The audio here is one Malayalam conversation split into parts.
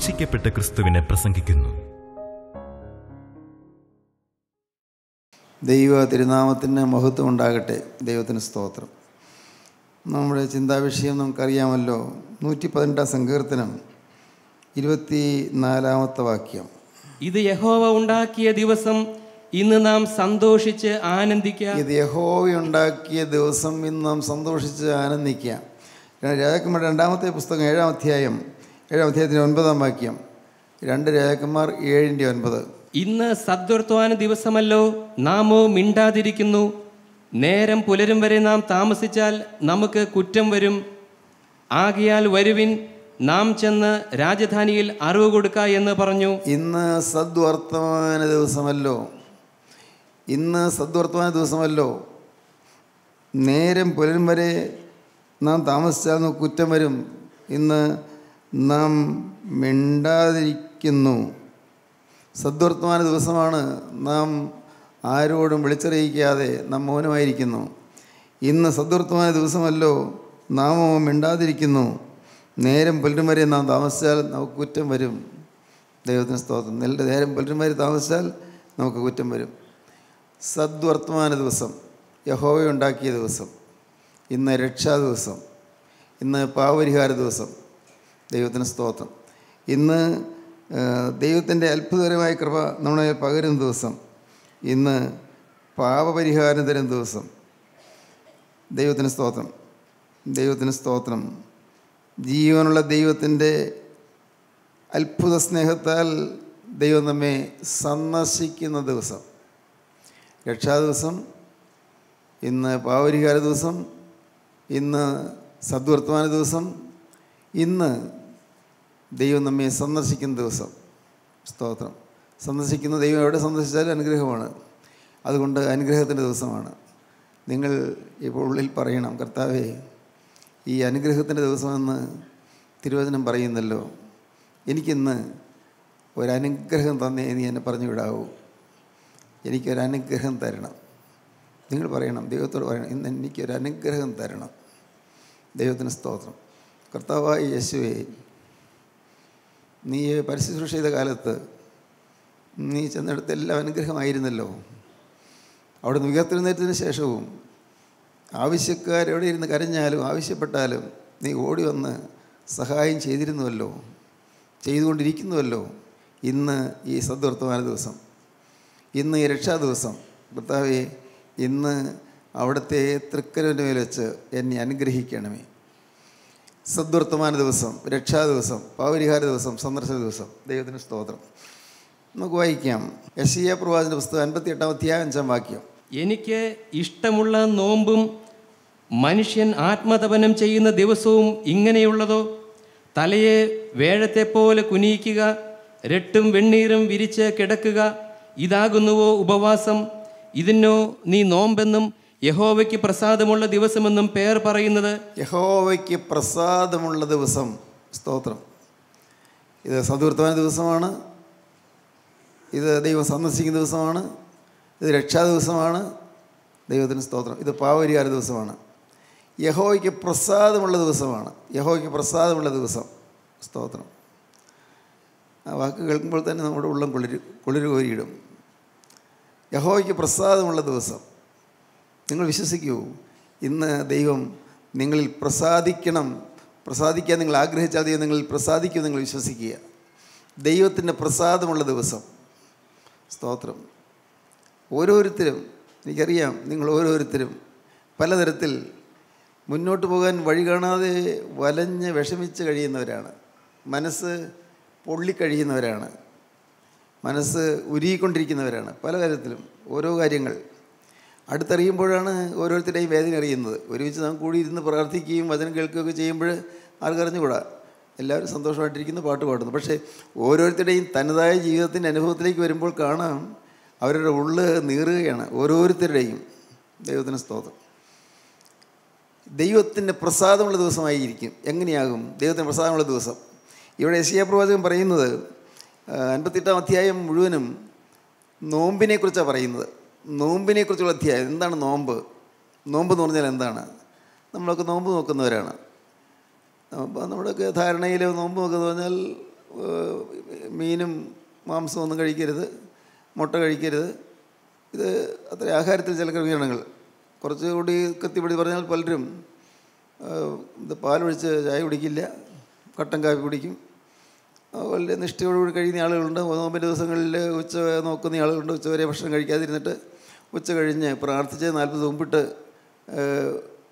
ക്രൂശിക്കപ്പെട്ട ക്രിസ്തുവിനെ പ്രസംഗിക്കുന്നു ദൈവ തിരുനാമത്തിന് മഹത്വം ഉണ്ടാകട്ടെ ദൈവത്തിന് സ്തോത്രം നമ്മുടെ ചിന്താവിഷയം നമുക്കറിയാമല്ലോ നൂറ്റി പതിനെട്ടാം സങ്കീർത്തനം ഇരുപത്തി നാലാമത്തെ വാക്യം ഇത് യഹോവ ഉണ്ടാക്കിയ ദിവസം ഇന്ന് നാം സന്തോഷിച്ച് ആനന്ദിക്കാം ഇത് യഹോവ ഉണ്ടാക്കിയ ദിവസം ഇന്ന് നാം സന്തോഷിച്ച് ആനന്ദിക്കാം രാജാക്കന്മാരുടെ രണ്ടാമത്തെ പുസ്തകം ഏഴാം അധ്യായം ഏഴാം അധ്യായത്തിൻ്റെ ഒൻപതാം വാക്യം രണ്ട് രാജാക്കന്മാർ ഏഴിൻ്റെ ഒൻപത് ഇന്ന് സദ്വർത്തമാന ദിവസമല്ലോ നാമോ മിണ്ടാതിരിക്കുന്നു നേരം പുലരും വരെ നാം താമസിച്ചാൽ നമുക്ക് കുറ്റം വരും ആകിയാൽ വരുവിൻ നാം ചെന്ന് രാജധാനിയിൽ അറിവ് കൊടുക്ക എന്ന് പറഞ്ഞു ഇന്ന് സദ്വർത്തമാന ദിവസമല്ലോ ഇന്ന് സദ്വർത്തമാന ദിവസമല്ലോ നേരം പുലരും വരെ നാം താമസിച്ചാൽ നമുക്ക് കുറ്റം വരും ഇന്ന് നാം മിണ്ടാതിരിക്കുന്നു സദ്വർത്തമാന ദിവസമാണ് നാം ആരോടും വിളിച്ചറിയിക്കാതെ നാം മൗനമായിരിക്കുന്നു ഇന്ന് സദ്വർത്തമാന ദിവസമല്ലോ നാമോ മിണ്ടാതിരിക്കുന്നു നേരം പുലരും വരെ നാം താമസിച്ചാൽ നമുക്ക് കുറ്റം വരും ദൈവത്തിന് സ്തോത്രം നല്ല നേരം പുലരും വരെ താമസിച്ചാൽ നമുക്ക് കുറ്റം വരും സദ്വർത്തമാന ദിവസം യഹോവയുണ്ടാക്കിയ ദിവസം ഇന്ന് രക്ഷാ ദിവസം ഇന്ന് പാവപരിഹാര ദിവസം ദൈവത്തിന് സ്തോത്രം ഇന്ന് ദൈവത്തിൻ്റെ അത്ഭുതകരമായ കൃപ നമ്മളെ പകരുന്ന ദിവസം ഇന്ന് പാപപരിഹാരം തരുന്ന ദിവസം ദൈവത്തിന് സ്തോത്രം ദൈവത്തിന് സ്തോത്രം ജീവനുള്ള ദൈവത്തിൻ്റെ അത്ഭുത സ്നേഹത്താൽ ദൈവം നമ്മെ സന്ദർശിക്കുന്ന ദിവസം രക്ഷാ ദിവസം ഇന്ന് പാവരികാര ദിവസം ഇന്ന് സദ്വർത്തമാന ദിവസം ഇന്ന് ദൈവം നമ്മെ സന്ദർശിക്കുന്ന ദിവസം സ്തോത്രം സന്ദർശിക്കുന്ന ദൈവം എവിടെ സന്ദർശിച്ചാലും അനുഗ്രഹമാണ് അതുകൊണ്ട് അനുഗ്രഹത്തിൻ്റെ ദിവസമാണ് നിങ്ങൾ ഇപ്പോൾ ഉള്ളിൽ പറയണം കർത്താവേ ഈ അനുഗ്രഹത്തിൻ്റെ ദിവസമെന്ന് തിരുവചനം പറയുന്നല്ലോ എനിക്കിന്ന് ഒരനുഗ്രഹം തന്നേ നീ എന്നെ പറഞ്ഞു വിടാവൂ എനിക്കൊരനുഗ്രഹം തരണം നിങ്ങൾ പറയണം ദൈവത്തോട് പറയണം ഇന്ന് എനിക്കൊരനുഗ്രഹം തരണം ദൈവത്തിന് സ്തോത്രം കർത്താവായി യേശുവേ നീ പരിശുശ്രൂഷ ചെയ്ത കാലത്ത് നീ ചെന്നിടത്ത് എല്ലാം അനുഗ്രഹമായിരുന്നല്ലോ അവിടെ നിന്ന് ഉയർത്തെഴുന്നേറ്റത്തിന് ശേഷവും ആവശ്യക്കാരെവിടെ ഇരുന്ന് കരഞ്ഞാലും ആവശ്യപ്പെട്ടാലും നീ ഓടി വന്ന് സഹായം ചെയ്തിരുന്നുവല്ലോ ചെയ്തുകൊണ്ടിരിക്കുന്നുവല്ലോ ഇന്ന് ഈ സദ്വർത്തമാന ദിവസം ഇന്ന് ഈ രക്ഷാ ദിവസം ഭർത്താവേ ഇന്ന് അവിടുത്തെ തൃക്കരവിൻ്റെ മേൽ വെച്ച് എന്നെ അനുഗ്രഹിക്കണമേ സദ്വർത്തമാന ദിവസം രക്ഷാ ദിവസം പാവരിഹാര ദിവസം സന്ദർശന ദിവസം ദൈവത്തിന് സ്തോത്രം നമുക്ക് വായിക്കാം യശീയ പ്രവാചന പുസ്തകം അൻപത്തി എട്ടാം അധ്യായ അഞ്ചാം വാക്യം എനിക്ക് ഇഷ്ടമുള്ള നോമ്പും മനുഷ്യൻ ആത്മതപനം ചെയ്യുന്ന ദിവസവും ഇങ്ങനെയുള്ളതോ തലയെ വേഴത്തെപ്പോലെ കുനിയിക്കുക രട്ടും വെണ്ണീരും വിരിച്ച് കിടക്കുക ഇതാകുന്നുവോ ഉപവാസം ഇതിനോ നീ നോമ്പെന്നും യഹോവയ്ക്ക് പ്രസാദമുള്ള ദിവസമെന്നും പേർ പറയുന്നത് യഹോവയ്ക്ക് പ്രസാദമുള്ള ദിവസം സ്തോത്രം ഇത് സതീർത്ഥമായ ദിവസമാണ് ഇത് ദൈവം സന്ദർശിക്കുന്ന ദിവസമാണ് ഇത് രക്ഷാ ദിവസമാണ് ദൈവത്തിന് സ്തോത്രം ഇത് പാവരിയാര ദിവസമാണ് യഹോയ്ക്ക് പ്രസാദമുള്ള ദിവസമാണ് യഹോയ്ക്ക് പ്രസാദമുള്ള ദിവസം സ്തോത്രം ആ വാക്ക് കേൾക്കുമ്പോൾ തന്നെ നമ്മുടെ ഉള്ളം കുളിരു കുളിരു കോരിയിടും യഹോയ്ക്ക് പ്രസാദമുള്ള ദിവസം നിങ്ങൾ വിശ്വസിക്കൂ ഇന്ന് ദൈവം നിങ്ങളിൽ പ്രസാദിക്കണം പ്രസാദിക്കാൻ നിങ്ങൾ ആഗ്രഹിച്ചാൽ ദൈവം നിങ്ങളിൽ പ്രസാദിക്കും നിങ്ങൾ വിശ്വസിക്കുക ദൈവത്തിൻ്റെ പ്രസാദമുള്ള ദിവസം സ്തോത്രം ഓരോരുത്തരും എനിക്കറിയാം നിങ്ങൾ ഓരോരുത്തരും പലതരത്തിൽ മുന്നോട്ട് പോകാൻ വഴി കാണാതെ വലഞ്ഞ് വിഷമിച്ച് കഴിയുന്നവരാണ് മനസ്സ് പൊള്ളിക്കഴിയുന്നവരാണ് മനസ്സ് ഉരുകിക്കൊണ്ടിരിക്കുന്നവരാണ് പല കാര്യത്തിലും ഓരോ കാര്യങ്ങൾ അടുത്തറിയുമ്പോഴാണ് ഓരോരുത്തരുടെയും വേദന അറിയുന്നത് ഒരുമിച്ച് നാം കൂടി ഇരുന്ന് പ്രാർത്ഥിക്കുകയും വചനം കേൾക്കുകയൊക്കെ ചെയ്യുമ്പോൾ ആർക്കറിഞ്ഞുകൂടാ എല്ലാവരും സന്തോഷമായിട്ടിരിക്കുന്നു പാട്ട് പാടുന്നു പക്ഷേ ഓരോരുത്തരുടെയും തനതായ ജീവിതത്തിൻ്റെ അനുഭവത്തിലേക്ക് വരുമ്പോൾ കാണാം അവരുടെ ഉള്ള് നീറുകയാണ് ഓരോരുത്തരുടെയും ദൈവത്തിന് സ്തോത്രം ദൈവത്തിൻ്റെ പ്രസാദമുള്ള ദിവസമായിരിക്കും എങ്ങനെയാകും ദൈവത്തിൻ്റെ പ്രസാദമുള്ള ദിവസം ഇവിടെ യശിയ പ്രവാചകൻ പറയുന്നത് അൻപത്തിയെട്ടാം അധ്യായം മുഴുവനും നോമ്പിനെക്കുറിച്ചാണ് പറയുന്നത് നോമ്പിനെ കുറിച്ചുള്ള അധ്യായം എന്താണ് നോമ്പ് നോമ്പ് എന്ന് പറഞ്ഞാൽ എന്താണ് നമ്മളൊക്കെ നോമ്പ് നോക്കുന്നവരാണ് അപ്പോൾ നമ്മുടെയൊക്കെ ധാരണയിൽ നോമ്പ് നോക്കുന്നത് പറഞ്ഞാൽ മീനും മാംസവും ഒന്നും കഴിക്കരുത് മുട്ട കഴിക്കരുത് ഇത് അത്ര ആഹാരത്തിൽ ചില ക്രമീകരണങ്ങൾ കുറച്ചുകൂടി കത്തിപ്പിടി പറഞ്ഞാൽ പലരും ഇത് പാലൊഴിച്ച് ചായ കുടിക്കില്ല കട്ടൻ കാപ്പി കുടിക്കും വളരെ നിഷ്ഠയോടുകൂടി കഴിയുന്ന ആളുകളുണ്ട് നോമ്പിൻ്റെ ദിവസങ്ങളിൽ ഉച്ച നോക്കുന്ന ആളുകളുണ്ട് ഉച്ചവരെ ഭക്ഷണം കഴിക്കാതിരുന്നിട്ട് ഉച്ച കഴിഞ്ഞ് പ്രാർത്ഥിച്ച് നാൽപ്പത് മുമ്പിട്ട്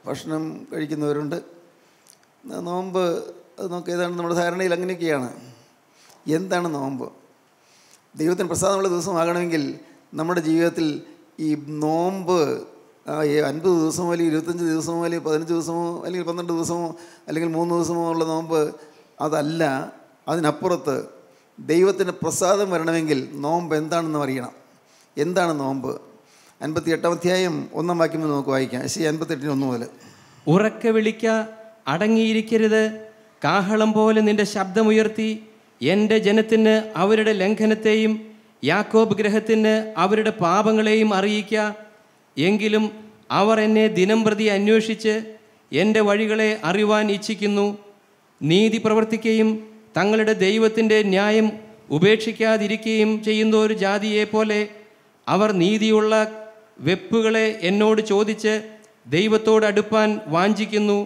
ഭക്ഷണം കഴിക്കുന്നവരുണ്ട് നോമ്പ് നോക്കി ഏതാണ് നമ്മുടെ ധാരണയിൽ അങ്ങനെയൊക്കെയാണ് എന്താണ് നോമ്പ് ദൈവത്തിന് പ്രസാദമുള്ള ദിവസമാകണമെങ്കിൽ നമ്മുടെ ജീവിതത്തിൽ ഈ നോമ്പ് അൻപത് ദിവസമോ അല്ലെങ്കിൽ ഇരുപത്തഞ്ച് ദിവസമോ അല്ലെങ്കിൽ പതിനഞ്ച് ദിവസമോ അല്ലെങ്കിൽ പന്ത്രണ്ട് ദിവസമോ അല്ലെങ്കിൽ മൂന്ന് ദിവസമോ ഉള്ള നോമ്പ് അതല്ല അതിനപ്പുറത്ത് ദൈവത്തിന് പ്രസാദം വരണമെങ്കിൽ നോമ്പ് എന്താണെന്ന് അറിയണം എന്താണ് നോമ്പ് അൻപത്തി എട്ടാം അധ്യായം ഒന്നാം വാക്യം നമുക്ക് വായിക്കാം ശരി അൻപത്തെട്ടിന് ഒന്ന് മുതൽ ഉറക്കെ വിളിക്ക അടങ്ങിയിരിക്കരുത് കാഹളം പോലെ നിന്റെ ശബ്ദമുയർത്തി എൻ്റെ ജനത്തിന് അവരുടെ ലംഘനത്തെയും യാക്കോബ് ഗ്രഹത്തിന് അവരുടെ പാപങ്ങളെയും അറിയിക്ക എങ്കിലും അവർ എന്നെ ദിനം പ്രതി അന്വേഷിച്ച് എൻ്റെ വഴികളെ അറിവാൻ ഇച്ഛിക്കുന്നു നീതി പ്രവർത്തിക്കുകയും തങ്ങളുടെ ദൈവത്തിൻ്റെ ന്യായം ഉപേക്ഷിക്കാതിരിക്കുകയും ചെയ്യുന്ന ഒരു ജാതിയെ പോലെ അവർ നീതിയുള്ള വെപ്പുകളെ എന്നോട് ചോദിച്ച് ദൈവത്തോട് അടുപ്പാൻ വാഞ്ചിക്കുന്നു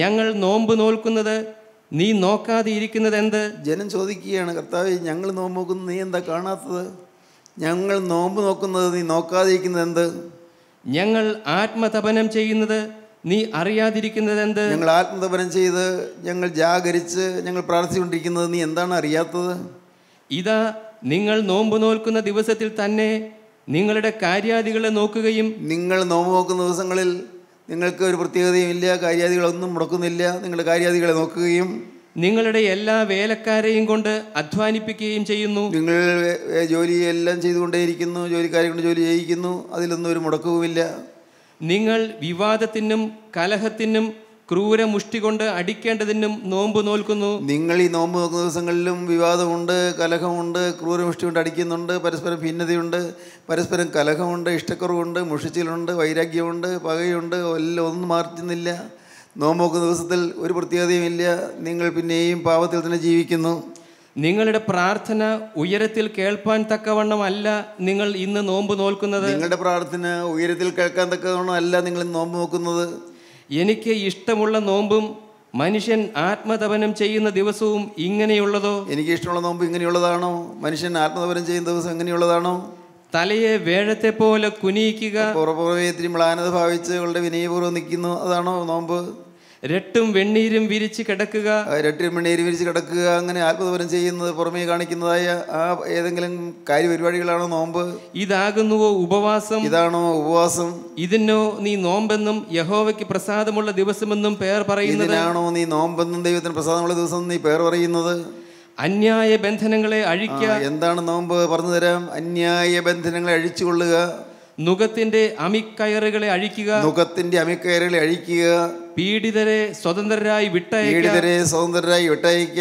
ഞങ്ങൾ നോമ്പ് നോൽക്കുന്നത് നീ നോക്കാതെ ഇരിക്കുന്നത് എന്ത് ജനം ചോദിക്കുകയാണ് കർത്താവ് ഞങ്ങൾ നോമ്പ് നോക്കുന്നത് നീ എന്താ കാണാത്തത് ഞങ്ങൾ നോമ്പ് നോക്കുന്നത് നീ നോക്കാതെ ഇരിക്കുന്നത് എന്ത് ഞങ്ങൾ ആത്മതപനം ചെയ്യുന്നത് നീ അറിയാതിരിക്കുന്നത് എന്ത് ഞങ്ങൾ ആത്മതപനം ചെയ്ത് ഞങ്ങൾ ജാഗരിച്ച് ഞങ്ങൾ പ്രാർത്ഥിച്ചുകൊണ്ടിരിക്കുന്നത് നീ എന്താണ് അറിയാത്തത് ഇതാ നിങ്ങൾ നോമ്പ് നോൽക്കുന്ന ദിവസത്തിൽ തന്നെ നിങ്ങളുടെ കാര്യാദികളെ നോക്കുകയും നിങ്ങൾ നോമ്പ് നോക്കുന്ന ദിവസങ്ങളിൽ നിങ്ങൾക്ക് ഒരു പ്രത്യേകതയും ഇല്ല കാര്യാദികളൊന്നും മുടക്കുന്നില്ല നിങ്ങളുടെ കാര്യാദികളെ നോക്കുകയും നിങ്ങളുടെ എല്ലാ വേലക്കാരെയും കൊണ്ട് അധ്വാനിപ്പിക്കുകയും ചെയ്യുന്നു നിങ്ങൾ ജോലി എല്ലാം ചെയ്തുകൊണ്ടേയിരിക്കുന്നു ജോലിക്കാരെ കൊണ്ട് ജോലി ചെയ്യിക്കുന്നു അതിലൊന്നും ഒരു മുടക്കവുമില്ല നിങ്ങൾ വിവാദത്തിനും കലഹത്തിനും ക്രൂര മുഷ്ടി കൊണ്ട് അടിക്കേണ്ടതിനും നോമ്പ് നോൽക്കുന്നു നിങ്ങൾ ഈ നോമ്പ് നോക്കുന്ന ദിവസങ്ങളിലും വിവാദമുണ്ട് കലഹമുണ്ട് ക്രൂര മുഷ്ടി കൊണ്ട് അടിക്കുന്നുണ്ട് പരസ്പരം ഭിന്നതയുണ്ട് പരസ്പരം കലഹമുണ്ട് ഇഷ്ടക്കുറവുണ്ട് മുഷിച്ചിലുണ്ട് വൈരാഗ്യമുണ്ട് പകയുണ്ട് എല്ലാം ഒന്നും മാറ്റുന്നില്ല നോമ്പ് നോക്കുന്ന ദിവസത്തിൽ ഒരു പ്രത്യേകതയുമില്ല നിങ്ങൾ പിന്നെയും പാപത്തിൽ തന്നെ ജീവിക്കുന്നു നിങ്ങളുടെ പ്രാർത്ഥന ഉയരത്തിൽ കേൾപ്പാൻ തക്കവണ്ണം അല്ല നിങ്ങൾ ഇന്ന് നോമ്പ് നോൽക്കുന്നത് നിങ്ങളുടെ പ്രാർത്ഥന ഉയരത്തിൽ കേൾക്കാൻ തക്കവണ്ണം അല്ല നിങ്ങൾ നോമ്പ് നോക്കുന്നത് എനിക്ക് ഇഷ്ടമുള്ള നോമ്പും മനുഷ്യൻ ആത്മതപനം ചെയ്യുന്ന ദിവസവും ഇങ്ങനെയുള്ളതോ എനിക്ക് ഇഷ്ടമുള്ള നോമ്പ് ഇങ്ങനെയുള്ളതാണോ മനുഷ്യൻ ആത്മതപനം ചെയ്യുന്ന ദിവസം ഇങ്ങനെയുള്ളതാണോ തലയെ വേഴത്തെ പോലെ കുനിയിക്കുക പുറപുറവേ ഇത്തിരി മ്ലാനത ഭാവിച്ച് ഇവളുടെ വിനയപൂർവ്വം നിൽക്കുന്നു അതാണോ നോമ്പ് രട്ടും വെണ്ണീരും വിരിച്ച് കിടക്കുക രട്ടും വെണ്ണീരും വിരിച്ച് കിടക്കുക അങ്ങനെ ആത്മതപരം ചെയ്യുന്നത് പുറമേ കാണിക്കുന്നതായ ആ ഏതെങ്കിലും കാര്യപരിപാടികളാണോ നോമ്പ് ഇതാകുന്നുവോ ഉപവാസം ഇതാണോ ഉപവാസം ഇതിനോ നീ നോമ്പെന്നും യഹോവയ്ക്ക് പ്രസാദമുള്ള ദിവസമെന്നും പേർ പറയുന്നത് ഇതിനാണോ നീ നോമ്പെന്നും ദൈവത്തിന് പ്രസാദമുള്ള ദിവസം നീ പേർ പറയുന്നത് അന്യായ ബന്ധനങ്ങളെ അഴിക്ക എന്താണ് നോമ്പ് പറഞ്ഞു തരാം അന്യായ ബന്ധനങ്ങളെ അഴിച്ചുകൊള്ളുക നുഖത്തിന്റെ അമിക്കയറുകളെ അഴിക്കുക നുഖത്തിന്റെ അമിക്കയറുകളെ അഴിക്കുക പീഡിതരെ സ്വതന്ത്രരായി പീഡിതരെ സ്വതന്ത്രരായി വിട്ടയക്ക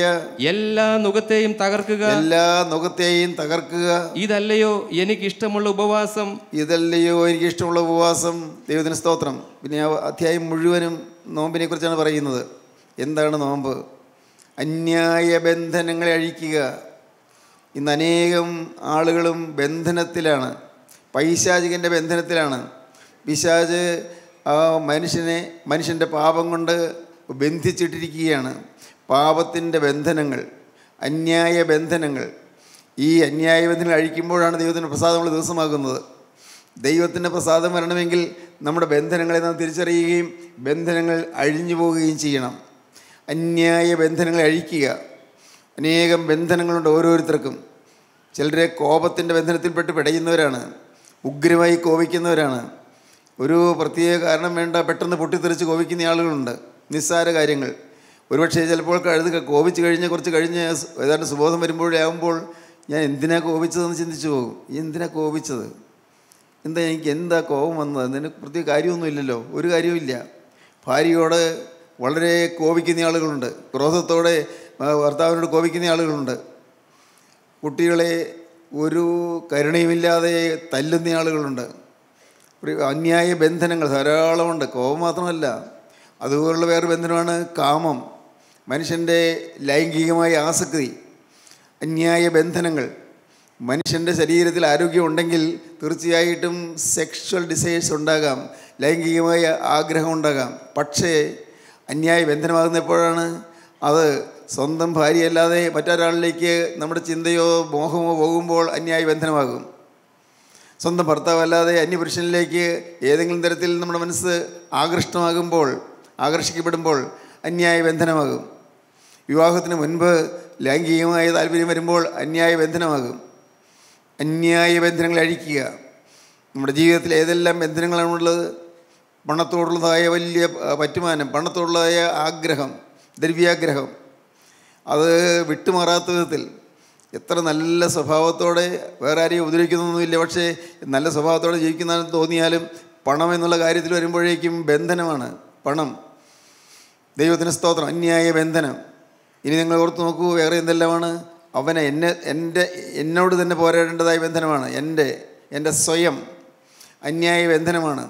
എല്ലാ നുഖത്തെയും തകർക്കുക എല്ലാ നുഖത്തെയും തകർക്കുക ഇതല്ലയോ എനിക്ക് ഇഷ്ടമുള്ള ഉപവാസം ഇതല്ലയോ എനിക്ക് ഇഷ്ടമുള്ള ഉപവാസം ദൈവത്തിന് സ്തോത്രം പിന്നെ അധ്യായം മുഴുവനും നോമ്പിനെ കുറിച്ചാണ് പറയുന്നത് എന്താണ് നോമ്പ് അന്യായ ബന്ധനങ്ങളെ അഴിക്കുക ഇന്ന് അനേകം ആളുകളും ബന്ധനത്തിലാണ് പൈശാചികൻ്റെ ബന്ധനത്തിലാണ് പിശാജ് മനുഷ്യനെ മനുഷ്യൻ്റെ പാപം കൊണ്ട് ബന്ധിച്ചിട്ടിരിക്കുകയാണ് പാപത്തിൻ്റെ ബന്ധനങ്ങൾ അന്യായ ബന്ധനങ്ങൾ ഈ അന്യായ ബന്ധനങ്ങൾ അഴിക്കുമ്പോഴാണ് ദൈവത്തിൻ്റെ പ്രസാദമുള്ള ദിവസമാകുന്നത് ദൈവത്തിൻ്റെ പ്രസാദം വരണമെങ്കിൽ നമ്മുടെ ബന്ധനങ്ങളെ നാം തിരിച്ചറിയുകയും ബന്ധനങ്ങൾ അഴിഞ്ഞു പോവുകയും ചെയ്യണം അന്യായ ബന്ധനങ്ങളെ അഴിക്കുക അനേകം ബന്ധനങ്ങളുണ്ട് ഓരോരുത്തർക്കും ചിലരെ കോപത്തിൻ്റെ ബന്ധനത്തിൽപ്പെട്ട് പിടയുന്നവരാണ് ഉഗ്രമായി കോപിക്കുന്നവരാണ് ഒരു പ്രത്യേക കാരണം വേണ്ട പെട്ടെന്ന് പൊട്ടിത്തെറിച്ച് കോപിക്കുന്ന ആളുകളുണ്ട് നിസ്സാര കാര്യങ്ങൾ ഒരുപക്ഷെ ചിലപ്പോൾ കഴുത് കോപിച്ച് കഴിഞ്ഞ് കുറച്ച് കഴിഞ്ഞ് ഏതാണ്ട് സുബോധം വരുമ്പോഴാകുമ്പോൾ ഞാൻ എന്തിനാ കോപിച്ചതെന്ന് ചിന്തിച്ചു പോകും എന്തിനാ കോപിച്ചത് എന്താ എനിക്ക് എന്താ കോപം വന്നത് അതിന് പ്രത്യേക കാര്യമൊന്നുമില്ലല്ലോ ഒരു കാര്യവുമില്ല ഭാര്യയോട് വളരെ കോപിക്കുന്ന ആളുകളുണ്ട് ക്രോധത്തോടെ ഭർത്താവിനോട് കോപിക്കുന്ന ആളുകളുണ്ട് കുട്ടികളെ ഒരു കരുണയുമില്ലാതെ തല്ലുന്ന ആളുകളുണ്ട് അന്യായ ബന്ധനങ്ങൾ ധാരാളമുണ്ട് കോപം മാത്രമല്ല അതുപോലുള്ള വേറെ ബന്ധനമാണ് കാമം മനുഷ്യൻ്റെ ലൈംഗികമായ ആസക്തി അന്യായ ബന്ധനങ്ങൾ മനുഷ്യൻ്റെ ശരീരത്തിൽ ആരോഗ്യം ഉണ്ടെങ്കിൽ തീർച്ചയായിട്ടും സെക്ഷൽ ഡിസൈസ് ഉണ്ടാകാം ലൈംഗികമായ ആഗ്രഹം ഉണ്ടാകാം പക്ഷേ അന്യായ ബന്ധനമാകുന്ന എപ്പോഴാണ് അത് സ്വന്തം ഭാര്യയല്ലാതെ മറ്റൊരാളിലേക്ക് നമ്മുടെ ചിന്തയോ മോഹമോ പോകുമ്പോൾ അന്യായ ബന്ധനമാകും സ്വന്തം ഭർത്താവല്ലാതെ അന്യപുരുഷനിലേക്ക് ഏതെങ്കിലും തരത്തിൽ നമ്മുടെ മനസ്സ് ആകൃഷ്ടമാകുമ്പോൾ ആകർഷിക്കപ്പെടുമ്പോൾ അന്യായ ബന്ധനമാകും വിവാഹത്തിന് മുൻപ് ലൈംഗികമായ താല്പര്യം വരുമ്പോൾ അന്യായ ബന്ധനമാകും അന്യായ ബന്ധനങ്ങൾ അഴിക്കുക നമ്മുടെ ജീവിതത്തിൽ ഏതെല്ലാം ബന്ധനങ്ങളാണുള്ളത് പണത്തോടുള്ളതായ വലിയ പറ്റുമാനം പണത്തോടുള്ളതായ ആഗ്രഹം ദ്രവ്യാഗ്രഹം അത് വിട്ടുമാറാത്ത വിധത്തിൽ എത്ര നല്ല സ്വഭാവത്തോടെ വേറെ ആരെയും ഉപദ്രവിക്കുന്നൊന്നുമില്ല പക്ഷേ നല്ല സ്വഭാവത്തോടെ ജീവിക്കുന്നതെന്ന് തോന്നിയാലും പണം എന്നുള്ള കാര്യത്തിൽ വരുമ്പോഴേക്കും ബന്ധനമാണ് പണം ദൈവത്തിന് സ്തോത്രം അന്യായ ബന്ധനം ഇനി നിങ്ങൾ ഓർത്ത് നോക്കൂ വേറെ എന്തെല്ലാമാണ് അവനെ എന്നെ എൻ്റെ എന്നോട് തന്നെ പോരാടേണ്ടതായ ബന്ധനമാണ് എൻ്റെ എൻ്റെ സ്വയം അന്യായ ബന്ധനമാണ്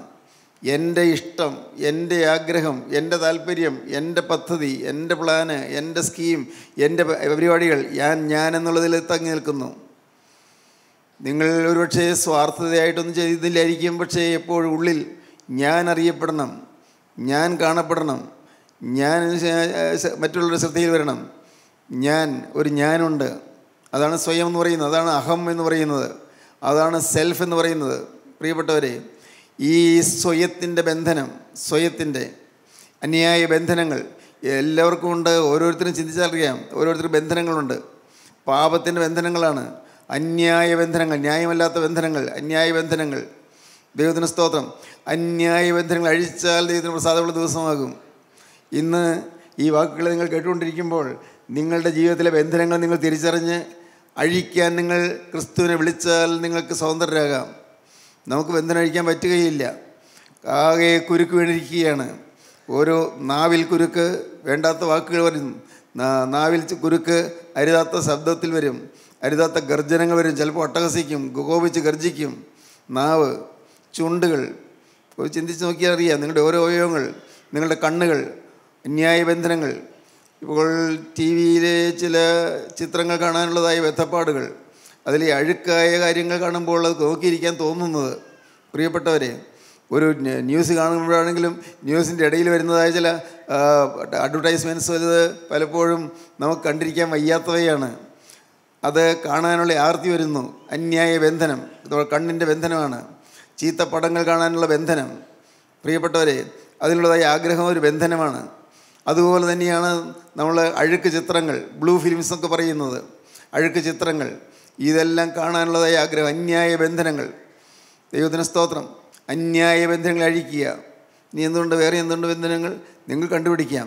എൻ്റെ ഇഷ്ടം എൻ്റെ ആഗ്രഹം എൻ്റെ താല്പര്യം എൻ്റെ പദ്ധതി എൻ്റെ പ്ലാന് എൻ്റെ സ്കീം എൻ്റെ പരിപാടികൾ ഞാൻ ഞാൻ എന്നുള്ളതിൽ തങ്ങി നിൽക്കുന്നു നിങ്ങൾ ഒരുപക്ഷെ സ്വാർത്ഥതയായിട്ടൊന്നും ചെയ്തില്ലായിരിക്കും പക്ഷേ എപ്പോഴും ഉള്ളിൽ ഞാൻ അറിയപ്പെടണം ഞാൻ കാണപ്പെടണം ഞാൻ മറ്റുള്ളവരുടെ ശ്രദ്ധയിൽ വരണം ഞാൻ ഒരു ഞാനുണ്ട് അതാണ് സ്വയം എന്ന് പറയുന്നത് അതാണ് അഹം എന്ന് പറയുന്നത് അതാണ് സെൽഫ് എന്ന് പറയുന്നത് പ്രിയപ്പെട്ടവരെ ഈ സ്വയത്തിൻ്റെ ബന്ധനം സ്വയത്തിൻ്റെ അന്യായ ബന്ധനങ്ങൾ എല്ലാവർക്കും ഉണ്ട് ഓരോരുത്തരും ചിന്തിച്ചറിയാം ഓരോരുത്തർ ബന്ധനങ്ങളുണ്ട് പാപത്തിൻ്റെ ബന്ധനങ്ങളാണ് അന്യായ ബന്ധനങ്ങൾ ന്യായമല്ലാത്ത ബന്ധനങ്ങൾ അന്യായ ബന്ധനങ്ങൾ ദൈവത്തിന് സ്തോത്രം അന്യായ ബന്ധനങ്ങൾ അഴിച്ചാൽ ദൈവത്തിന് പ്രസാദമുള്ള ദിവസമാകും ഇന്ന് ഈ വാക്കുകൾ നിങ്ങൾ കേട്ടുകൊണ്ടിരിക്കുമ്പോൾ നിങ്ങളുടെ ജീവിതത്തിലെ ബന്ധനങ്ങൾ നിങ്ങൾ തിരിച്ചറിഞ്ഞ് അഴിക്കാൻ നിങ്ങൾ ക്രിസ്തുവിനെ വിളിച്ചാൽ നിങ്ങൾക്ക് സ്വതന്ത്രരാകാം നമുക്ക് ബന്ധനഴിക്കാൻ പറ്റുകയില്ല ആകെ കുരുക്ക് വീണിരിക്കുകയാണ് ഓരോ നാവിൽ കുരുക്ക് വേണ്ടാത്ത വാക്കുകൾ വരും നാവിൽ കുരുക്ക് അരുതാത്ത ശബ്ദത്തിൽ വരും അരുതാത്ത ഗർജനങ്ങൾ വരും ചിലപ്പോൾ ഒട്ടഹസിക്കും ഗുഗോപിച്ച് ഗർജിക്കും നാവ് ചുണ്ടുകൾ ഒരു ചിന്തിച്ച് നോക്കിയാൽ അറിയാം നിങ്ങളുടെ ഓരോ അവയവങ്ങൾ നിങ്ങളുടെ കണ്ണുകൾ അന്യായ ബന്ധനങ്ങൾ ഇപ്പോൾ ടി വിയിലെ ചില ചിത്രങ്ങൾ കാണാനുള്ളതായ വ്യഥപ്പാടുകൾ അതിൽ ഈ അഴുക്കായ കാര്യങ്ങൾ കാണുമ്പോൾ അത് നോക്കിയിരിക്കാൻ തോന്നുന്നത് പ്രിയപ്പെട്ടവരെ ഒരു ന്യൂസ് കാണുമ്പോഴാണെങ്കിലും ന്യൂസിൻ്റെ ഇടയിൽ വരുന്നതായ ചില അഡ്വർടൈസ്മെൻറ്റ്സ് വരുന്നത് പലപ്പോഴും നമുക്ക് കണ്ടിരിക്കാൻ വയ്യാത്തവയാണ് അത് കാണാനുള്ള ആർത്തി വരുന്നു അന്യായ ബന്ധനം കണ്ണിൻ്റെ ബന്ധനമാണ് ചീത്ത പടങ്ങൾ കാണാനുള്ള ബന്ധനം പ്രിയപ്പെട്ടവരെ അതിനുള്ളതായ ആഗ്രഹം ഒരു ബന്ധനമാണ് അതുപോലെ തന്നെയാണ് നമ്മൾ അഴുക്ക് ചിത്രങ്ങൾ ബ്ലൂ ഫിലിംസ് എന്നൊക്കെ പറയുന്നത് അഴുക്ക് ചിത്രങ്ങൾ ഇതെല്ലാം കാണാനുള്ളതായ ആഗ്രഹം അന്യായ ബന്ധനങ്ങൾ ദൈവത്തിന് സ്തോത്രം അന്യായ ബന്ധനങ്ങൾ അഴിക്കുക നീ എന്തുണ്ട് വേറെ എന്തുണ്ട് ബന്ധനങ്ങൾ നിങ്ങൾ കണ്ടുപിടിക്കാം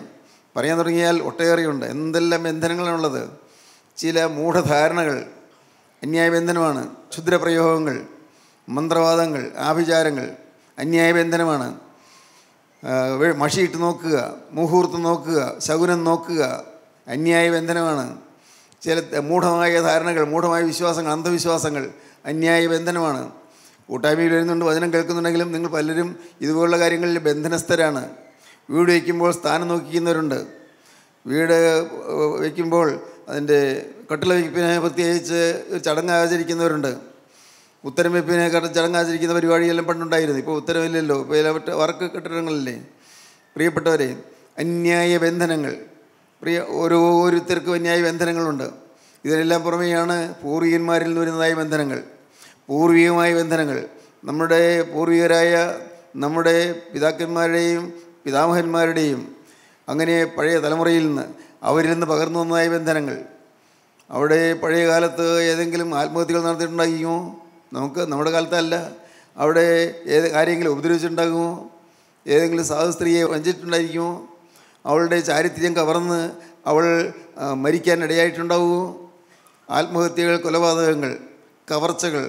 പറയാൻ തുടങ്ങിയാൽ ഒട്ടേറെയുണ്ട് എന്തെല്ലാം ബന്ധനങ്ങളാണുള്ളത് ചില മൂഢധാരണകൾ അന്യായ ബന്ധനമാണ് ക്ഷുദ്രപ്രയോഗങ്ങൾ മന്ത്രവാദങ്ങൾ ആഭിചാരങ്ങൾ അന്യായ ബന്ധനമാണ് മഷിയിട്ട് നോക്കുക മുഹൂർത്തം നോക്കുക ശകുനം നോക്കുക അന്യായ ബന്ധനമാണ് ചില മൂഢമായ ധാരണകൾ മൂഢമായ വിശ്വാസങ്ങൾ അന്ധവിശ്വാസങ്ങൾ അന്യായ ബന്ധനമാണ് കൂട്ടായ്മയിൽ വരുന്നുണ്ട് വചനം കേൾക്കുന്നുണ്ടെങ്കിലും നിങ്ങൾ പലരും ഇതുപോലുള്ള കാര്യങ്ങളിൽ ബന്ധനസ്ഥരാണ് വീട് വയ്ക്കുമ്പോൾ സ്ഥാനം നോക്കിക്കുന്നവരുണ്ട് വീട് വയ്ക്കുമ്പോൾ അതിൻ്റെ കട്ടിള വയ്പ്പിനെ പ്രത്യേകിച്ച് ചടങ്ങ് ആചരിക്കുന്നവരുണ്ട് ഉത്തരം വയ്പ്പിനെ ചടങ്ങ് ആചരിക്കുന്ന പരിപാടിയെല്ലാം പണ്ടുണ്ടായിരുന്നു ഇപ്പോൾ ഉത്തരവില്ലല്ലോ ഇപ്പോൾ വർക്ക് കെട്ടിടങ്ങളില്ലേ പ്രിയപ്പെട്ടവരെ അന്യായ ബന്ധനങ്ങൾ പ്രിയ ഓരോരുത്തർക്കും അന്യായ ബന്ധനങ്ങളുണ്ട് ഇതിനെല്ലാം പുറമെയാണ് പൂർവികന്മാരിൽ നിന്ന് വരുന്നതായ ബന്ധനങ്ങൾ പൂർവികമായ ബന്ധനങ്ങൾ നമ്മുടെ പൂർവികരായ നമ്മുടെ പിതാക്കന്മാരുടെയും പിതാമഹന്മാരുടെയും അങ്ങനെ പഴയ തലമുറയിൽ നിന്ന് അവരിൽ നിന്ന് പകർന്നു വന്നതായ ബന്ധനങ്ങൾ അവിടെ പഴയ കാലത്ത് ഏതെങ്കിലും ആത്മഹത്യകൾ നടത്തിയിട്ടുണ്ടാകുമോ നമുക്ക് നമ്മുടെ കാലത്തല്ല അവിടെ ഏത് ആരെങ്കിലും ഉപദ്രവിച്ചിട്ടുണ്ടാകുമോ ഏതെങ്കിലും സാധു സ്ത്രീയെ വഞ്ചിച്ചിട്ടുണ്ടായിരിക്കുമോ അവളുടെ ചാരിത്ര്യം കവർന്ന് അവൾ മരിക്കാനിടയായിട്ടുണ്ടാവുമോ ആത്മഹത്യകൾ കൊലപാതകങ്ങൾ കവർച്ചകൾ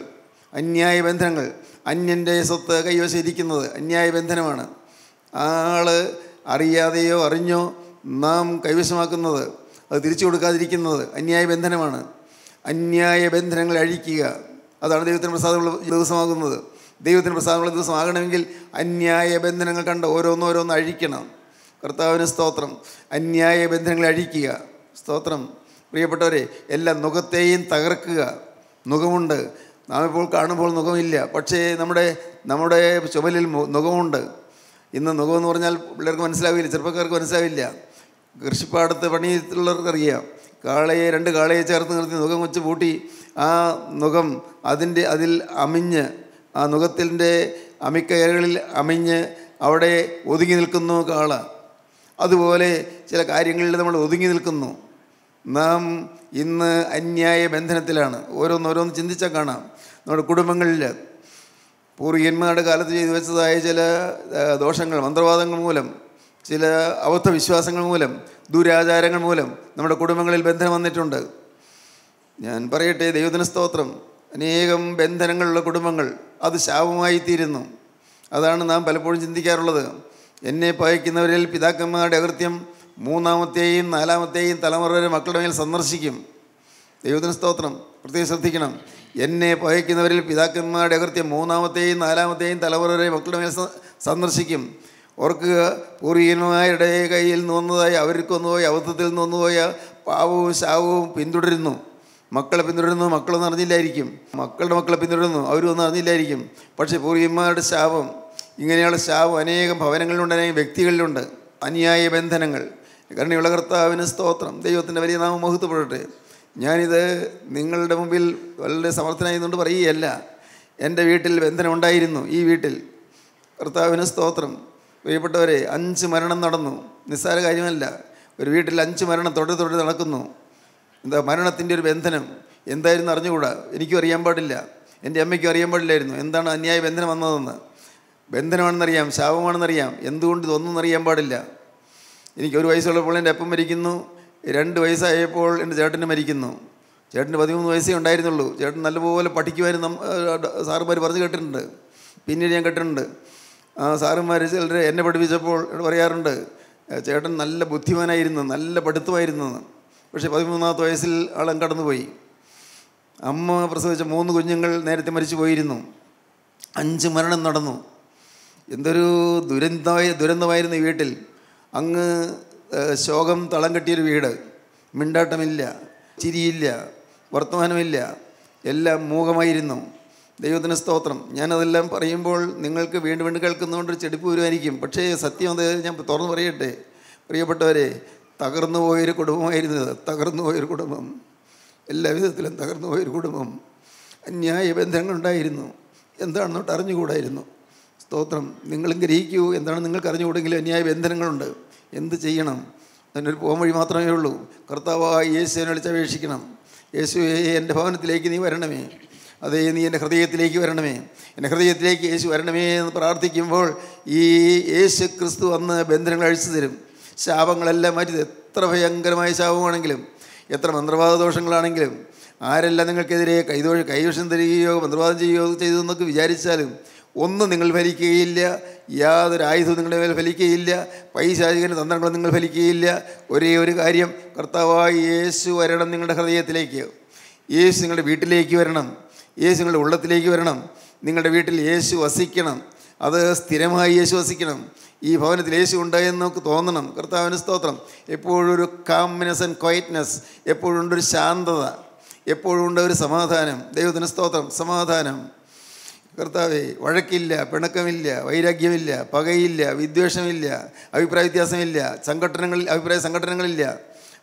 അന്യായ ബന്ധനങ്ങൾ അന്യൻ്റെ സ്വത്ത് കൈവശിരിക്കുന്നത് അന്യായ ബന്ധനമാണ് ആൾ അറിയാതെയോ അറിഞ്ഞോ നാം കൈവശമാക്കുന്നത് അത് തിരിച്ചു കൊടുക്കാതിരിക്കുന്നത് അന്യായ ബന്ധനമാണ് അന്യായ ബന്ധനങ്ങളെ അഴിക്കുക അതാണ് ദൈവത്തിന് പ്രസാദമുള്ള ദിവസമാകുന്നത് ദൈവത്തിന് പ്രസാദമുള്ള ദിവസമാകണമെങ്കിൽ അന്യായ ബന്ധനങ്ങൾ കണ്ട് ഓരോന്നോരോന്ന് അഴിക്കണം കർത്താവിന് സ്തോത്രം അന്യായ ബന്ധനങ്ങളെ അഴിക്കുക സ്തോത്രം പ്രിയപ്പെട്ടവരെ എല്ലാ മുഖത്തെയും തകർക്കുക മുഖമുണ്ട് നാം ഇപ്പോൾ കാണുമ്പോൾ മുഖമില്ല പക്ഷേ നമ്മുടെ നമ്മുടെ ചുമലിൽ മുഖമുണ്ട് ഇന്ന് മുഖമെന്ന് പറഞ്ഞാൽ പിള്ളേർക്ക് മനസ്സിലാവില്ല ചെറുപ്പക്കാർക്ക് മനസ്സിലാവില്ല കൃഷിപ്പാടത്ത് പണിയുള്ളവർക്ക് അറിയാം കാളയെ രണ്ട് കാളയെ ചേർത്ത് നിർത്തി മുഖം വെച്ച് പൂട്ടി ആ മുഖം അതിൻ്റെ അതിൽ അമിഞ്ഞ് ആ മുഖത്തിൻ്റെ അമിക്കയറുകളിൽ അമിഞ്ഞ് അവിടെ ഒതുങ്ങി നിൽക്കുന്നു കാള അതുപോലെ ചില കാര്യങ്ങളിൽ നമ്മൾ ഒതുങ്ങി നിൽക്കുന്നു നാം ഇന്ന് അന്യായ ബന്ധനത്തിലാണ് ഓരോന്നോരോന്ന് ചിന്തിച്ചാൽ കാണാം നമ്മുടെ കുടുംബങ്ങളിൽ പൂർവികന്മാരുടെ കാലത്ത് ചെയ്തു വെച്ചതായ ചില ദോഷങ്ങൾ മന്ത്രവാദങ്ങൾ മൂലം ചില അബദ്ധ വിശ്വാസങ്ങൾ മൂലം ദുരാചാരങ്ങൾ മൂലം നമ്മുടെ കുടുംബങ്ങളിൽ ബന്ധനം വന്നിട്ടുണ്ട് ഞാൻ പറയട്ടെ ദൈവദിന സ്തോത്രം അനേകം ബന്ധനങ്ങളുള്ള കുടുംബങ്ങൾ അത് ശാപമായി തീരുന്നു അതാണ് നാം പലപ്പോഴും ചിന്തിക്കാറുള്ളത് എന്നെ പായിക്കുന്നവരിൽ പിതാക്കന്മാരുടെ അകൃത്യം മൂന്നാമത്തെയും നാലാമത്തെയും തലമുറ മക്കളുടെ മേൽ സന്ദർശിക്കും ദൈവത്തിന് സ്തോത്രം പ്രത്യേകം ശ്രദ്ധിക്കണം എന്നെ പായിക്കുന്നവരിൽ പിതാക്കന്മാരുടെ അകൃത്യം മൂന്നാമത്തെയും നാലാമത്തെയും തലമുറ വരെ മക്കളുടെ മേൽ സന്ദർശിക്കും ഓർക്കുക പൂർവീകന്മാരുടെ കയ്യിൽ നിന്നതായി അവർക്ക് വന്നുപോയ അബദ്ധത്തിൽ നിന്ന് വന്നുപോയ പാവവും ശാവവും പിന്തുടരുന്നു മക്കളെ പിന്തുടരുന്നു മക്കളൊന്നും അറിഞ്ഞില്ലായിരിക്കും മക്കളുടെ മക്കളെ പിന്തുടരുന്നു അവരൊന്നും അറിഞ്ഞില്ലായിരിക്കും പക്ഷേ പൂർവീന്മാരുടെ ശാപം ഇങ്ങനെയുള്ള ശാവ് അനേകം ഭവനങ്ങളിലുണ്ട് അനേകം വ്യക്തികളിലുണ്ട് അന്യായ ബന്ധനങ്ങൾ കരുണയുള്ള കർത്താവിന് സ്തോത്രം ദൈവത്തിൻ്റെ വലിയ നാമം മഹത്വപ്പെടട്ടെ ഞാനിത് നിങ്ങളുടെ മുമ്പിൽ വളരെ സമർത്ഥനായതുകൊണ്ട് പറയുകയല്ല എൻ്റെ വീട്ടിൽ ബന്ധനം ഉണ്ടായിരുന്നു ഈ വീട്ടിൽ കർത്താവിന് സ്തോത്രം പ്രിയപ്പെട്ടവരെ അഞ്ച് മരണം നടന്നു നിസ്സാര കാര്യമല്ല ഒരു വീട്ടിൽ അഞ്ച് മരണം തൊട്ട് തൊട്ട് നടക്കുന്നു എന്താ മരണത്തിൻ്റെ ഒരു ബന്ധനം എന്തായിരുന്നു അറിഞ്ഞുകൂടാ എനിക്കും അറിയാൻ പാടില്ല എൻ്റെ അമ്മയ്ക്കും അറിയാൻ പാടില്ലായിരുന്നു എന്താണ് അന്യായ ബന്ധനം വന്നതെന്ന് ബന്ധനമാണെന്നറിയാം ശാപമാണെന്നറിയാം എന്തുകൊണ്ട് അറിയാൻ പാടില്ല എനിക്കൊരു വയസ്സുള്ളപ്പോൾ എൻ്റെ അപ്പം മരിക്കുന്നു രണ്ട് വയസ്സായപ്പോൾ എൻ്റെ ചേട്ടന് മരിക്കുന്നു ചേട്ടന് പതിമൂന്ന് വയസ്സേ ഉണ്ടായിരുന്നുള്ളൂ ചേട്ടൻ നല്ലപോലെ പഠിക്കുവാനും സാറുമാർ പറഞ്ഞു കേട്ടിട്ടുണ്ട് പിന്നീട് ഞാൻ കേട്ടിട്ടുണ്ട് ആ സാറുമാർ ചിലർ എന്നെ പഠിപ്പിച്ചപ്പോൾ പറയാറുണ്ട് ചേട്ടൻ നല്ല ബുദ്ധിമാനായിരുന്നു നല്ല പഠിത്തമായിരുന്നു പക്ഷേ പതിമൂന്നാമത്തെ വയസ്സിൽ ആളം കടന്നുപോയി അമ്മ പ്രസവിച്ച മൂന്ന് കുഞ്ഞുങ്ങൾ നേരത്തെ മരിച്ചു പോയിരുന്നു അഞ്ച് മരണം നടന്നു എന്തൊരു ദുരന്തമായ ദുരന്തമായിരുന്നു ഈ വീട്ടിൽ അങ്ങ് ശോകം തളം കെട്ടിയൊരു വീട് മിണ്ടാട്ടമില്ല ചിരിയില്ല വർത്തമാനമില്ല എല്ലാം മൂകമായിരുന്നു ദൈവത്തിന് സ്തോത്രം ഞാനതെല്ലാം പറയുമ്പോൾ നിങ്ങൾക്ക് വീണ്ടും വീണ്ടും കേൾക്കുന്നതുകൊണ്ട് ചെടിപ്പ് വരുമായിരിക്കും പക്ഷേ സത്യം അത് ഞാൻ തുറന്ന് പറയട്ടെ പ്രിയപ്പെട്ടവരെ തകർന്നു പോയൊരു കുടുംബമായിരുന്നു തകർന്നു പോയൊരു കുടുംബം എല്ലാ വിധത്തിലും തകർന്നു പോയൊരു കുടുംബം അന്യായ ബന്ധങ്ങളുണ്ടായിരുന്നു എന്താണെന്നോട്ട് അറിഞ്ഞുകൂടായിരുന്നു സ്തോത്രം നിങ്ങളും ഗ്രഹിക്കൂ എന്താണ് നിങ്ങൾക്ക് അറിഞ്ഞുകൂടെങ്കിലും അന്യായ ബന്ധനങ്ങളുണ്ട് എന്ത് ചെയ്യണം അതിനൊരു പോംവഴി മാത്രമേ ഉള്ളൂ കർത്താവായി യേശുവിനെ വിളിച്ചപേക്ഷിക്കണം യേശുവേ എൻ്റെ ഭവനത്തിലേക്ക് നീ വരണമേ അതേ നീ എൻ്റെ ഹൃദയത്തിലേക്ക് വരണമേ എൻ്റെ ഹൃദയത്തിലേക്ക് യേശു വരണമേ എന്ന് പ്രാർത്ഥിക്കുമ്പോൾ ഈ യേശു ക്രിസ്തു വന്ന് ബന്ധനങ്ങൾ അഴിച്ചു തരും ശാപങ്ങളെല്ലാം മാറ്റി എത്ര ഭയങ്കരമായ ശാപമാണെങ്കിലും എത്ര മന്ത്രവാദ ദോഷങ്ങളാണെങ്കിലും ആരെല്ലാം നിങ്ങൾക്കെതിരെ കൈദോഷം കൈദോഷം തരികയോ മന്ത്രവാദം ചെയ്യുകയോ ചെയ്തു എന്നൊക്കെ വിചാരിച്ചാലും ഒന്നും നിങ്ങൾ ഫലിക്കുകയില്ല യാതൊരു ആയുധവും നിങ്ങളുടെ മേൽ ഫലിക്കുകയില്ല പൈശാചികൻ്റെ തന്ത്രങ്ങളും നിങ്ങൾ ഫലിക്കുകയില്ല ഒരേ ഒരു കാര്യം കർത്താവായി യേശു വരണം നിങ്ങളുടെ ഹൃദയത്തിലേക്ക് യേശു നിങ്ങളുടെ വീട്ടിലേക്ക് വരണം യേശു നിങ്ങളുടെ ഉള്ളത്തിലേക്ക് വരണം നിങ്ങളുടെ വീട്ടിൽ യേശു വസിക്കണം അത് സ്ഥിരമായി യേശു വസിക്കണം ഈ ഭവനത്തിൽ യേശു ഉണ്ടായെന്ന് നമുക്ക് തോന്നണം കർത്താവിന് സ്തോത്രം എപ്പോഴും ഒരു കാംനെസ് ആൻഡ് ക്വയറ്റ്നെസ് എപ്പോഴും ഉണ്ടൊരു ശാന്തത എപ്പോഴും ഉണ്ട് ഒരു സമാധാനം ദൈവത്തിന് സ്തോത്രം സമാധാനം കർത്താവെ വഴക്കില്ല പിണക്കമില്ല വൈരാഗ്യമില്ല പകയില്ല വിദ്വേഷമില്ല അഭിപ്രായ വ്യത്യാസമില്ല സംഘടനകളിൽ അഭിപ്രായ സംഘടനകളില്ല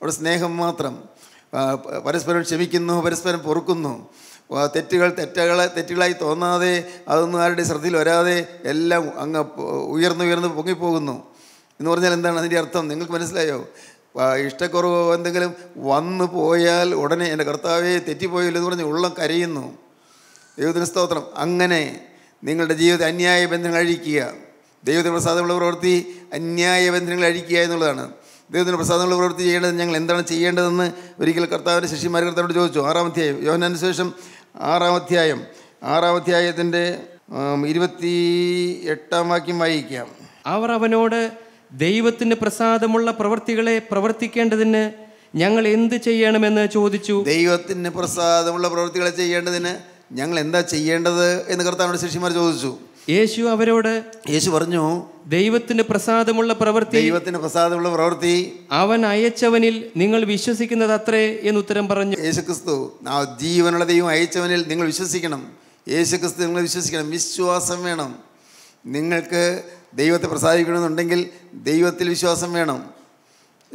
അവിടെ സ്നേഹം മാത്രം പരസ്പരം ക്ഷമിക്കുന്നു പരസ്പരം പൊറുക്കുന്നു തെറ്റുകൾ തെറ്റുകളെ തെറ്റുകളായി തോന്നാതെ അതൊന്നും ആരുടെ ശ്രദ്ധയിൽ വരാതെ എല്ലാം അങ്ങ് ഉയർന്നു ഉയർന്ന് പൊങ്ങിപ്പോകുന്നു എന്ന് പറഞ്ഞാൽ എന്താണ് അതിൻ്റെ അർത്ഥം നിങ്ങൾക്ക് മനസ്സിലായോ ഇഷ്ടക്കുറവോ എന്തെങ്കിലും വന്നു പോയാൽ ഉടനെ എൻ്റെ കർത്താവെ എന്ന് പറഞ്ഞ് ഉള്ളം കരയുന്നു ദൈവത്തിന് സ്തോത്രം അങ്ങനെ നിങ്ങളുടെ ജീവിതത്തെ അന്യായ ബന്ധങ്ങൾ അഴിക്കുക ദൈവത്തിന് പ്രസാദമുള്ള പ്രവൃത്തി അന്യായ ബന്ധങ്ങൾ അഴിക്കുക എന്നുള്ളതാണ് ദൈവത്തിന് പ്രസാദമുള്ള പ്രവൃത്തി ചെയ്യേണ്ടത് ഞങ്ങൾ എന്താണ് ചെയ്യേണ്ടതെന്ന് ഒരിക്കൽ കർത്താവിൻ്റെ ശിഷ്യന്മാർ കർത്താവോട് ചോദിച്ചു ആറാം അധ്യായം യോഹനാന് ശേഷം ആറാം അധ്യായം ആറാം അധ്യായത്തിൻ്റെ ഇരുപത്തി എട്ടാം വാക്യം വായിക്കാം അവർ അവനോട് ദൈവത്തിന് പ്രസാദമുള്ള പ്രവൃത്തികളെ പ്രവർത്തിക്കേണ്ടതിന് ഞങ്ങൾ എന്ത് ചെയ്യണമെന്ന് ചോദിച്ചു ദൈവത്തിന് പ്രസാദമുള്ള പ്രവൃത്തികളെ ചെയ്യേണ്ടതിന് ഞങ്ങൾ എന്താ ചെയ്യേണ്ടത് എന്ന് കർത്താവിനോട് ശിഷ്യന്മാർ ചോദിച്ചു യേശു അവരോട് യേശു പറഞ്ഞു ദൈവത്തിന് പ്രസാദമുള്ള പ്രവൃത്തി ദൈവത്തിന് പ്രസാദമുള്ള പ്രവൃത്തി അവൻ അയച്ചവനിൽ നിങ്ങൾ വിശ്വസിക്കുന്നത് അത്രേ എന്ന് ഉത്തരം പറഞ്ഞു യേശു ക്രിസ്തു ആ ജീവനുള്ള ദൈവം അയച്ചവനിൽ നിങ്ങൾ വിശ്വസിക്കണം യേശു ക്രിസ്തു നിങ്ങൾ വിശ്വസിക്കണം വിശ്വാസം വേണം നിങ്ങൾക്ക് ദൈവത്തെ പ്രസാദിക്കണമെന്നുണ്ടെങ്കിൽ ദൈവത്തിൽ വിശ്വാസം വേണം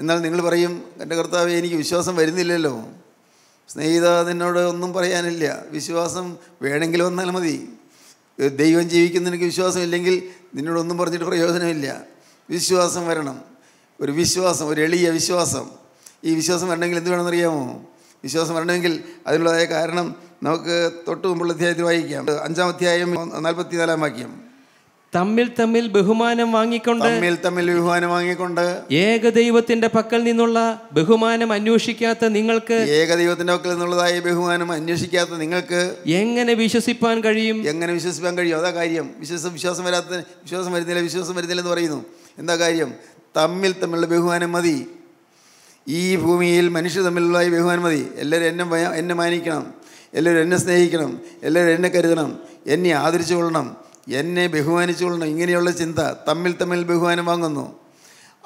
എന്നാൽ നിങ്ങൾ പറയും എൻ്റെ കർത്താവ് എനിക്ക് വിശ്വാസം വരുന്നില്ലല്ലോ സ്നേഹിത നിന്നോട് ഒന്നും പറയാനില്ല വിശ്വാസം വേണമെങ്കിൽ വന്നാൽ മതി ദൈവം ജീവിക്കുന്ന നിനക്ക് വിശ്വാസം ഇല്ലെങ്കിൽ നിന്നോടൊന്നും പറഞ്ഞിട്ട് പ്രയോജനമില്ല വിശ്വാസം വരണം ഒരു വിശ്വാസം ഒരു എളിയ വിശ്വാസം ഈ വിശ്വാസം വരണമെങ്കിൽ എന്ത് വേണമെന്നറിയാമോ വിശ്വാസം വരണമെങ്കിൽ അതിനുള്ളതായ കാരണം നമുക്ക് തൊട്ട് മുമ്പുള്ള അധ്യായത്തിൽ വായിക്കാം അഞ്ചാം അധ്യായം നാൽപ്പത്തിനാലാം വാക്യം തമ്മിൽ തമ്മിൽ ബഹുമാനം വാങ്ങിക്കൊണ്ട് തമ്മിൽ തമ്മിൽ ബഹുമാനം വാങ്ങിക്കൊണ്ട് ഏകദൈവത്തിന്റെ പക്കൽ നിന്നുള്ള ബഹുമാനം അന്വേഷിക്കാത്ത നിങ്ങൾക്ക് ഏകദൈവത്തിന്റെ പക്കൽ നിന്നുള്ളതായ ബഹുമാനം അന്വേഷിക്കാത്ത നിങ്ങൾക്ക് എങ്ങനെ വിശ്വസിപ്പാൻ കഴിയും എങ്ങനെ വിശ്വസിപ്പാൻ കഴിയും അതാ കാര്യം വിശ്വാസം വിശ്വാസം വരാത്ത വിശ്വാസം വരുന്നില്ല വിശ്വാസം വരുന്നില്ല എന്ന് പറയുന്നു എന്താ കാര്യം തമ്മിൽ തമ്മിലുള്ള ബഹുമാനം മതി ഈ ഭൂമിയിൽ മനുഷ്യ തമ്മിലുള്ള ബഹുമാനം മതി എല്ലാവരും എന്നെ എന്നെ മാനിക്കണം എല്ലാവരും എന്നെ സ്നേഹിക്കണം എല്ലാവരും എന്നെ കരുതണം എന്നെ ആദരിച്ചു കൊള്ളണം എന്നെ ബഹുമാനിച്ചുകൊള്ളണം ഇങ്ങനെയുള്ള ചിന്ത തമ്മിൽ തമ്മിൽ ബഹുമാനം വാങ്ങുന്നു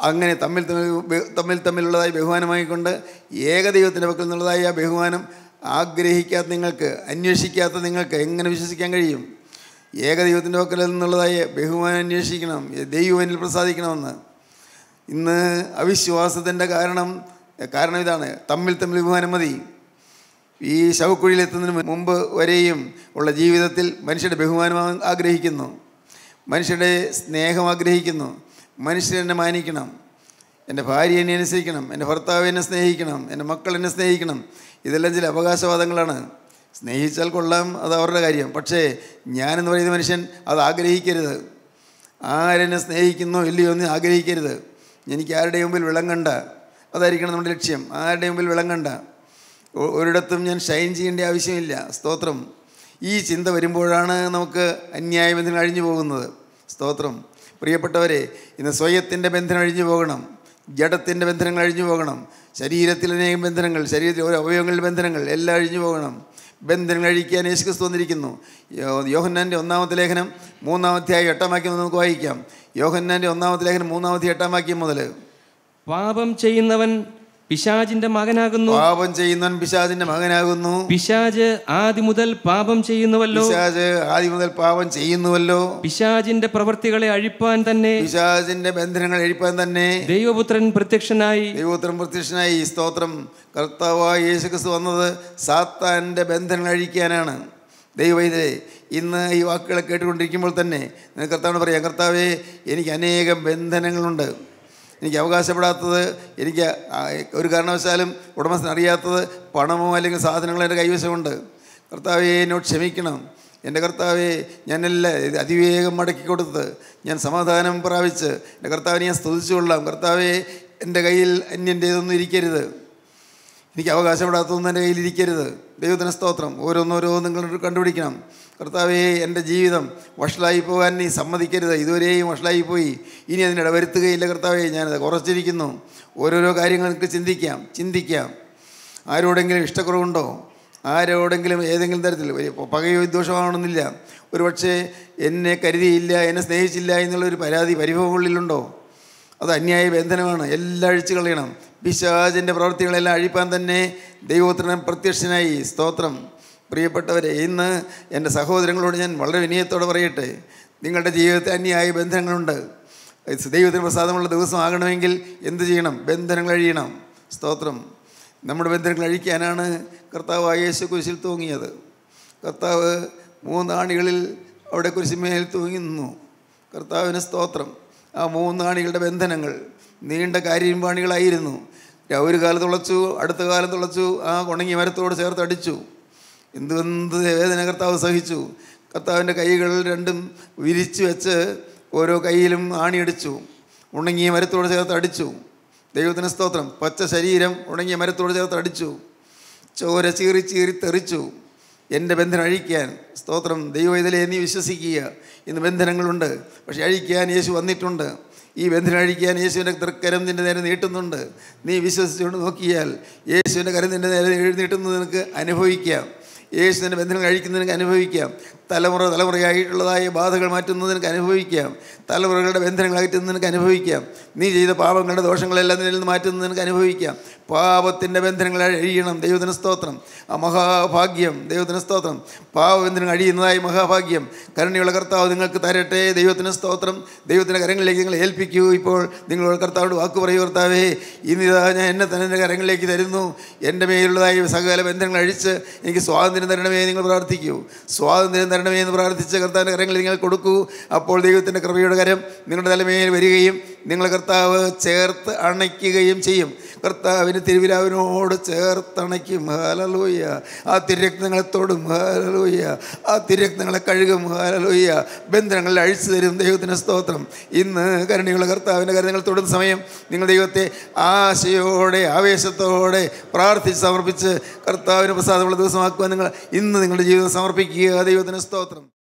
അങ്ങനെ തമ്മിൽ തമ്മിൽ തമ്മിൽ തമ്മിലുള്ളതായി വാങ്ങിക്കൊണ്ട് ഏകദൈവത്തിൻ്റെ പക്കൽ നിന്നുള്ളതായി ആ ബഹുമാനം ആഗ്രഹിക്കാത്ത നിങ്ങൾക്ക് അന്വേഷിക്കാത്ത നിങ്ങൾക്ക് എങ്ങനെ വിശ്വസിക്കാൻ കഴിയും ഏകദൈവത്തിൻ്റെ പക്കൽ നിന്നുള്ളതായി ബഹുമാനം അന്വേഷിക്കണം ദൈവനിൽ പ്രസാദിക്കണമെന്ന് ഇന്ന് അവിശ്വാസത്തിൻ്റെ കാരണം കാരണം ഇതാണ് തമ്മിൽ തമ്മിൽ ബഹുമാനം മതി ഈ ശവക്കുഴിയിലെത്തുന്നതിന് മുമ്പ് വരെയും ഉള്ള ജീവിതത്തിൽ മനുഷ്യൻ്റെ ബഹുമാനം ആഗ്രഹിക്കുന്നു മനുഷ്യൻ്റെ സ്നേഹം ആഗ്രഹിക്കുന്നു മനുഷ്യൻ എന്നെ മാനിക്കണം എൻ്റെ ഭാര്യ എന്നെ അനുസരിക്കണം എൻ്റെ ഭർത്താവ് എന്നെ സ്നേഹിക്കണം എൻ്റെ മക്കൾ എന്നെ സ്നേഹിക്കണം ഇതെല്ലാം ചില അവകാശവാദങ്ങളാണ് സ്നേഹിച്ചാൽ കൊള്ളാം അത് അവരുടെ കാര്യം പക്ഷേ ഞാനെന്ന് പറയുന്ന മനുഷ്യൻ അത് ആഗ്രഹിക്കരുത് ആരെന്നെ സ്നേഹിക്കുന്നോ ഇല്ലയോ എന്ന് ആഗ്രഹിക്കരുത് എനിക്ക് ആരുടെ മുമ്പിൽ വിളങ്ങണ്ട അതായിരിക്കണം നമ്മുടെ ലക്ഷ്യം ആരുടെ മുമ്പിൽ വിളങ്ങണ്ട ഒരിടത്തും ഞാൻ ഷൈൻ ചെയ്യേണ്ട ആവശ്യമില്ല സ്തോത്രം ഈ ചിന്ത വരുമ്പോഴാണ് നമുക്ക് അന്യായബന്ധനം അഴിഞ്ഞു പോകുന്നത് സ്തോത്രം പ്രിയപ്പെട്ടവരെ ഇന്ന് സ്വയത്തിൻ്റെ ബന്ധനം അഴിഞ്ഞു പോകണം ജഡത്തിൻ്റെ ബന്ധനങ്ങൾ അഴിഞ്ഞു പോകണം ശരീരത്തിൽ അനേകം ബന്ധനങ്ങൾ ശരീരത്തിൽ ഓരോ അവയവങ്ങളിൽ ബന്ധനങ്ങൾ എല്ലാം അഴിഞ്ഞു പോകണം ബന്ധനങ്ങൾ അഴിക്കാൻ യേശുക്രിസ്തു വന്നിരിക്കുന്നു യോഹന്നാൻ്റെ ഒന്നാമത്തെ ലേഖനം മൂന്നാമധ്യായം എട്ടാം വാക്യം നമുക്ക് വായിക്കാം യോഹന്നാൻ്റെ ഒന്നാമത്തെ ലേഖനം മൂന്നാമത്തെ എട്ടാം വാക്യം മുതൽ പാപം ചെയ്യുന്നവൻ പിശാജിന്റെ മകനാകുന്നു പാപം ചെയ്യുന്നവൻ പിശാജിന്റെ മകനാകുന്നു പിശാജ് ആദ്യ മുതൽ പാപം ചെയ്യുന്നുവല്ലോ പിശാജ് ആദ്യ മുതൽ പാപം ചെയ്യുന്നുവല്ലോ പിശാജിന്റെ പ്രവർത്തികളെ അഴിപ്പാൻ തന്നെ പിശാജിന്റെ ബന്ധനങ്ങൾ അഴിപ്പാൻ തന്നെ ദൈവപുത്രൻ പ്രത്യക്ഷനായി ദൈവപുത്രൻ പ്രത്യക്ഷനായി സ്തോത്രം കർത്താവായ യേശുക്രിസ്തു വന്നത് സാത്താന്റെ ബന്ധനങ്ങൾ അഴിക്കാനാണ് ദൈവവൈദ്യരെ ഇന്ന് ഈ വാക്കുകളെ കേട്ടുകൊണ്ടിരിക്കുമ്പോൾ തന്നെ കർത്താവിനോട് പറയാം കർത്താവേ എനിക്ക് അനേകം ബന്ധനങ്ങളുണ്ട് എനിക്ക് അവകാശപ്പെടാത്തത് എനിക്ക് ഒരു കാരണവശാലും ഉടമസ്ഥൻ അറിയാത്തത് പണമോ അല്ലെങ്കിൽ സാധനങ്ങളോ എൻ്റെ കൈവശമുണ്ട് കർത്താവെ എന്നോട് ക്ഷമിക്കണം എൻ്റെ കർത്താവെ ഞാനെല്ലാം അതിവേഗം മടക്കി കൊടുത്ത് ഞാൻ സമാധാനം പ്രാപിച്ച് എൻ്റെ കർത്താവിനെ ഞാൻ സ്തുതിച്ചുകൊള്ളാം കർത്താവെ എൻ്റെ കയ്യിൽ അന്യൻ്റെ ഇതൊന്നും ഇരിക്കരുത് എനിക്ക് അവകാശപ്പെടാത്തതൊന്നും എൻ്റെ കയ്യിലിരിക്കരുത് ദൈവത്തിൻ്റെ സ്തോത്രം ഓരോന്നോരോ നിങ്ങൾ കണ്ടുപിടിക്കണം കർത്താവേ എൻ്റെ ജീവിതം വഷളായി പോകാൻ നീ സമ്മതിക്കരുത് ഇതുവരെയും വഷളായി പോയി ഇനി അതിനിടെ വരുത്തുകയില്ല കർത്താവേ ഞാനത് കുറച്ചിരിക്കുന്നു ഓരോരോ കാര്യങ്ങൾ എനിക്ക് ചിന്തിക്കാം ചിന്തിക്കാം ആരോടെങ്കിലും ഇഷ്ടക്കുറവുണ്ടോ ആരോടെങ്കിലും ഏതെങ്കിലും തരത്തിൽ പകയോ വിദ്വേഷമാവണമെന്നില്ല ഒരു പക്ഷേ എന്നെ കരുതിയില്ല എന്നെ സ്നേഹിച്ചില്ല എന്നുള്ളൊരു പരാതി പരിഭവങ്ങളിലുണ്ടോ അത് അന്യായ ബന്ധനമാണ് എല്ലാം അഴിച്ചു കളയണം പിശാചിൻ്റെ പ്രവൃത്തികളെല്ലാം അഴിപ്പാൻ തന്നെ ദൈവോത്തരൻ പ്രത്യക്ഷനായി സ്തോത്രം പ്രിയപ്പെട്ടവരെ ഇന്ന് എൻ്റെ സഹോദരങ്ങളോട് ഞാൻ വളരെ വിനയത്തോടെ പറയട്ടെ നിങ്ങളുടെ ജീവിതത്തിൽ അന്യായ ബന്ധങ്ങളുണ്ട് ദൈവത്തിന് പ്രസാദമുള്ള ദിവസമാകണമെങ്കിൽ എന്ത് ചെയ്യണം ബന്ധനങ്ങൾ അഴിയണം സ്തോത്രം നമ്മുടെ ബന്ധനങ്ങൾ അഴിക്കാനാണ് കർത്താവ് യേശു കുരിശിൽ തൂങ്ങിയത് കർത്താവ് മൂന്നാണികളിൽ അവിടെ കുരിശിമേൽ തൂങ്ങി നിന്നു കർത്താവിന് സ്തോത്രം ആ മൂന്നാണികളുടെ ബന്ധനങ്ങൾ നീണ്ട കാര്യമ്പാണികളായിരുന്നു ഒരു കാലം തുളച്ചു അടുത്ത കാലം തുളച്ചു ആ ഉണങ്ങി മരത്തോട് ചേർത്ത് അടിച്ചു എന്ത് എന്ത് വേദന കർത്താവ് സഹിച്ചു കർത്താവിൻ്റെ കൈകൾ രണ്ടും വിരിച്ചു വെച്ച് ഓരോ കൈയിലും ആണിയടിച്ചു ഉണങ്ങിയ മരത്തോട് ചേർത്ത് അടിച്ചു ദൈവത്തിന് സ്തോത്രം പച്ച ശരീരം ഉണങ്ങിയ മരത്തോട് ചേർത്ത് അടിച്ചു ചോര ചീറി ചീറി തെറിച്ചു എൻ്റെ ബന്ധനം അഴിക്കാൻ സ്തോത്രം ദൈവം ഇതിലെ നീ വിശ്വസിക്കുക ഇന്ന് ബന്ധനങ്ങളുണ്ട് പക്ഷെ അഴിക്കാൻ യേശു വന്നിട്ടുണ്ട് ഈ ബന്ധനഴിക്കാൻ യേശുവിൻ്റെ തൃക്കരം നിൻ്റെ നേരെ നീട്ടുന്നുണ്ട് നീ വിശ്വസിച്ചുകൊണ്ട് നോക്കിയാൽ യേശുവിൻ്റെ കരം നിൻ്റെ നേരെ എഴുന്നേട്ടുന്നത് നിനക്ക് അനുഭവിക്കാം യേശുവിൻ്റെ ബന്ധനം കഴിക്കുന്നതിനൊക്കെ അനുഭവിക്കാം തലമുറ തലമുറയായിട്ടുള്ളതായ ബാധകൾ മാറ്റുന്നത് നിനക്ക് അനുഭവിക്കാം തലമുറകളുടെ ബന്ധനങ്ങൾ അകറ്റുന്നത് നിനക്ക് അനുഭവിക്കാം നീ ചെയ്ത പാപങ്ങളുടെ ദോഷങ്ങളെല്ലാം നിന്നിൽ നിന്ന് മാറ്റുന്നത് നിനക്ക് അനുഭവിക്കാം പാപത്തിൻ്റെ ബന്ധനങ്ങൾ അഴിയണം ദൈവദിന സ്തോത്രം ആ മഹാഭാഗ്യം ദൈവത്തിന് സ്തോത്രം പാപബന്ധനങ്ങൾ അഴിയുന്നതായി മഹാഭാഗ്യം കരുണയുള്ള കർത്താവ് നിങ്ങൾക്ക് തരട്ടെ ദൈവത്തിന് സ്തോത്രം ദൈവത്തിൻ്റെ കരങ്ങളിലേക്ക് നിങ്ങൾ ഏൽപ്പിക്കൂ ഇപ്പോൾ നിങ്ങളുടെ കർത്താവോട് വാക്ക് പറയൂ കർത്താവേ ഇന്നിതാ ഞാൻ എന്നെ തന്നെ എൻ്റെ കരങ്ങളിലേക്ക് തരുന്നു എൻ്റെ മേലുള്ളതായി സകല ബന്ധങ്ങൾ അഴിച്ച് എനിക്ക് സ്വാതന്ത്ര്യം തരണമേ നിങ്ങൾ പ്രാർത്ഥിക്കൂ സ്വാതന്ത്ര്യം തരണമേ എന്ന് പ്രാർത്ഥിച്ച് കർത്താവിൻ്റെ കരങ്ങൾ നിങ്ങൾ കൊടുക്കൂ അപ്പോൾ ദൈവത്തിൻ്റെ കൃപയുടെ കരം നിങ്ങളുടെ തലമേൽ വരികയും നിങ്ങൾ കർത്താവ് ചേർത്ത് അണയ്ക്കുകയും ചെയ്യും കർത്താവിന് തിരുവിലാവിനോട് ചേർത്തണയ്ക്കും ഹാലലൂയ്യ ആ തിരക്തങ്ങളെ തൊടും ഹാലലൂയ്യ ആ തിരക്തങ്ങളെ കഴുകും ഹാലലൂയ്യ ബന്ധനങ്ങളിൽ അഴിച്ചു തരും ദൈവത്തിന് സ്തോത്രം ഇന്ന് കരുണയുള്ള കർത്താവിൻ്റെ കരുതങ്ങൾ തൊടുന്ന സമയം നിങ്ങൾ ദൈവത്തെ ആശയോടെ ആവേശത്തോടെ പ്രാർത്ഥിച്ച് സമർപ്പിച്ച് കർത്താവിന് പ്രസാദമുള്ള ദിവസമാക്കുവാൻ നിങ്ങൾ ഇന്ന് നിങ്ങളുടെ ജീവിതം സമർപ്പിക്കുക ദൈവത്തിന് സ്തോത്രം